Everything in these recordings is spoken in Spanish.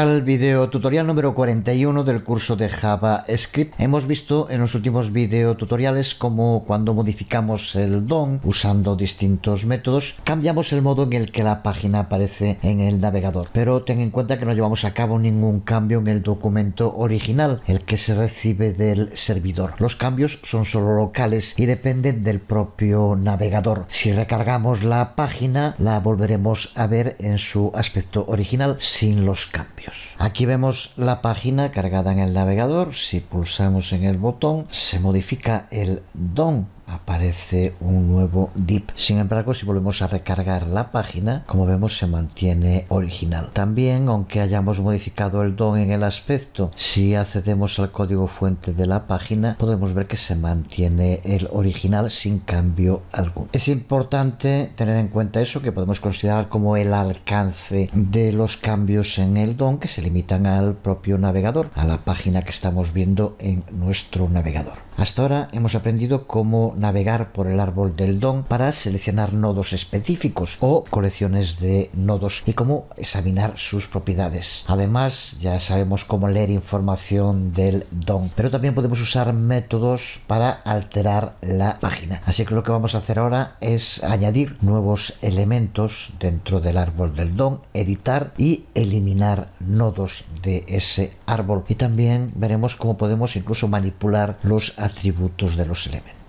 al video tutorial número 41 del curso de JavaScript. Hemos visto en los últimos video tutoriales como cuando modificamos el DOM usando distintos métodos, cambiamos el modo en el que la página aparece en el navegador. Pero ten en cuenta que no llevamos a cabo ningún cambio en el documento original, el que se recibe del servidor. Los cambios son solo locales y dependen del propio navegador. Si recargamos la página, la volveremos a ver en su aspecto original sin los cambios. Aquí vemos la página cargada en el navegador. Si pulsamos en el botón, se modifica el don aparece un nuevo dip. Sin embargo, si volvemos a recargar la página, como vemos se mantiene original. También, aunque hayamos modificado el DOM en el aspecto, si accedemos al código fuente de la página, podemos ver que se mantiene el original sin cambio alguno. Es importante tener en cuenta eso que podemos considerar como el alcance de los cambios en el DOM que se limitan al propio navegador, a la página que estamos viendo en nuestro navegador. Hasta ahora hemos aprendido cómo navegar por el árbol del DOM para seleccionar nodos específicos o colecciones de nodos y cómo examinar sus propiedades. Además, ya sabemos cómo leer información del DOM, pero también podemos usar métodos para alterar la página. Así que lo que vamos a hacer ahora es añadir nuevos elementos dentro del árbol del DOM, editar y eliminar nodos de ese árbol. Y también veremos cómo podemos incluso manipular los atributos de los elementos.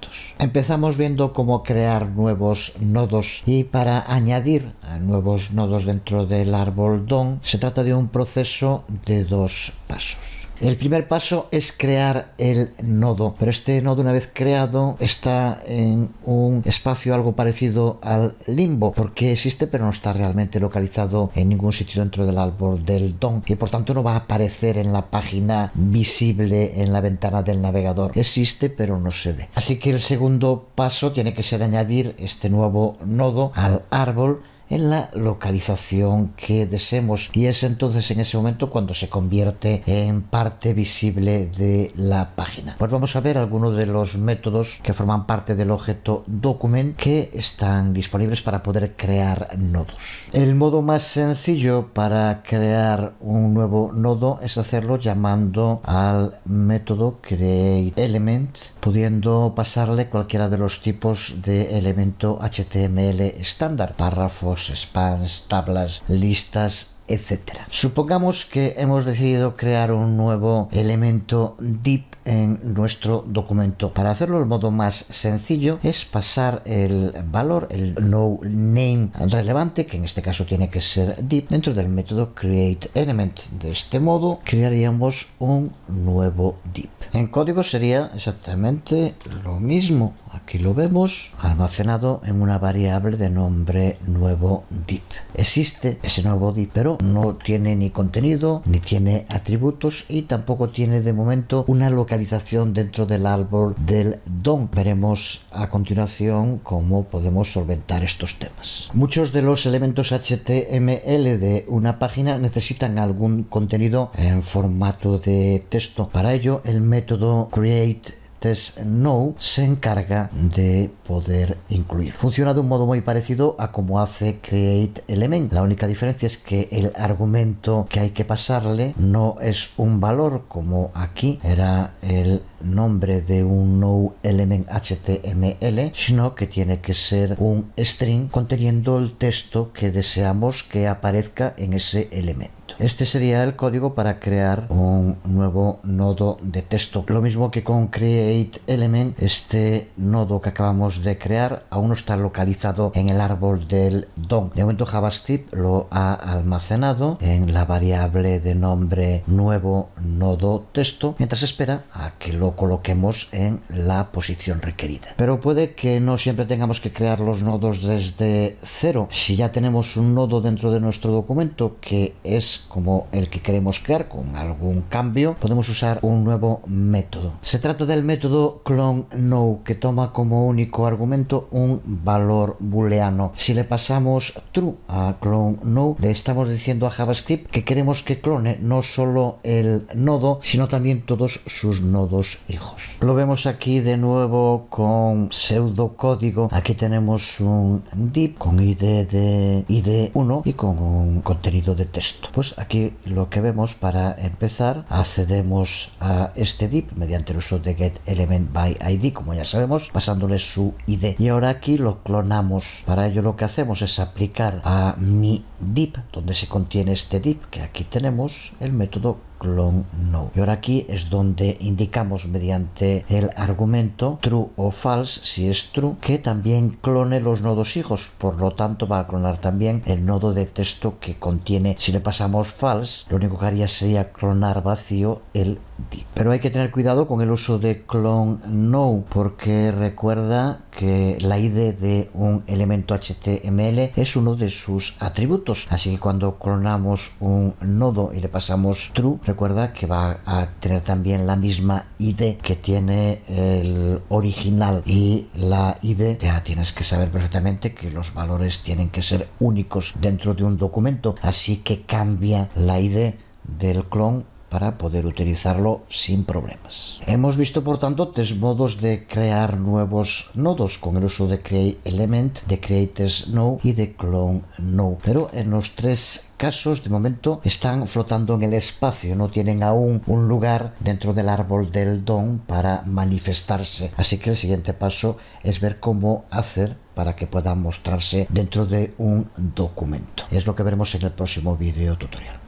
Empezamos viendo cómo crear nuevos nodos y para añadir nuevos nodos dentro del árbol DOM se trata de un proceso de dos pasos. El primer paso es crear el nodo, pero este nodo una vez creado está en un espacio algo parecido al limbo, porque existe pero no está realmente localizado en ningún sitio dentro del árbol del DOM y por tanto no va a aparecer en la página visible en la ventana del navegador. Existe pero no se ve. Así que el segundo paso tiene que ser añadir este nuevo nodo al árbol en la localización que deseemos y es entonces en ese momento cuando se convierte en parte visible de la página. Pues vamos a ver algunos de los métodos que forman parte del objeto document que están disponibles para poder crear nodos. El modo más sencillo para crear un nuevo nodo es hacerlo llamando al método createElement pudiendo pasarle cualquiera de los tipos de elemento HTML estándar, párrafo spans, tablas, listas, etcétera. Supongamos que hemos decidido crear un nuevo elemento div en nuestro documento. Para hacerlo el modo más sencillo es pasar el valor, el no name relevante, que en este caso tiene que ser div, dentro del método create element De este modo crearíamos un nuevo div. En código sería exactamente lo mismo. Aquí lo vemos almacenado en una variable de nombre nuevo DIP. Existe ese nuevo DIP pero no tiene ni contenido, ni tiene atributos y tampoco tiene de momento una localización dentro del árbol del DOM. Veremos a continuación cómo podemos solventar estos temas. Muchos de los elementos HTML de una página necesitan algún contenido en formato de texto. Para ello, el método create no se encarga de poder incluir. Funciona de un modo muy parecido a como hace Create Element. La única diferencia es que el argumento que hay que pasarle no es un valor como aquí era el nombre de un no element html sino que tiene que ser un string conteniendo el texto que deseamos que aparezca en ese elemento este sería el código para crear un nuevo nodo de texto. Lo mismo que con createElement, este nodo que acabamos de crear aún no está localizado en el árbol del DOM. De momento JavaScript lo ha almacenado en la variable de nombre nuevo nodo texto, mientras espera a que lo coloquemos en la posición requerida. Pero puede que no siempre tengamos que crear los nodos desde cero. Si ya tenemos un nodo dentro de nuestro documento que es como el que queremos crear con algún cambio, podemos usar un nuevo método. Se trata del método No que toma como único argumento un valor booleano. Si le pasamos true a No, le estamos diciendo a JavaScript que queremos que clone no solo el nodo, sino también todos sus nodos hijos. Lo vemos aquí de nuevo con pseudocódigo. Aquí tenemos un div con id de id1 y con un contenido de texto. Pues aquí lo que vemos para empezar, accedemos a este div mediante el uso de get element by id, como ya sabemos, pasándole su id. Y ahora aquí lo clonamos. Para ello lo que hacemos es aplicar a mi div, donde se contiene este div, que aquí tenemos el método long no. Y ahora aquí es donde indicamos mediante el argumento true o false, si es true, que también clone los nodos hijos, por lo tanto va a clonar también el nodo de texto que contiene, si le pasamos false, lo único que haría sería clonar vacío el div. Pero hay que tener cuidado con el uso de clone no, porque recuerda que la ID de un elemento HTML es uno de sus atributos, así que cuando clonamos un nodo y le pasamos true, Recuerda que va a tener también la misma ID que tiene el original y la ID ya tienes que saber perfectamente que los valores tienen que ser únicos dentro de un documento, así que cambia la ID del clon para poder utilizarlo sin problemas. Hemos visto por tanto tres modos de crear nuevos nodos con el uso de create element, de create node y de clone node. Pero en los tres casos de momento están flotando en el espacio, no tienen aún un lugar dentro del árbol del don para manifestarse. Así que el siguiente paso es ver cómo hacer para que puedan mostrarse dentro de un documento. Es lo que veremos en el próximo video tutorial.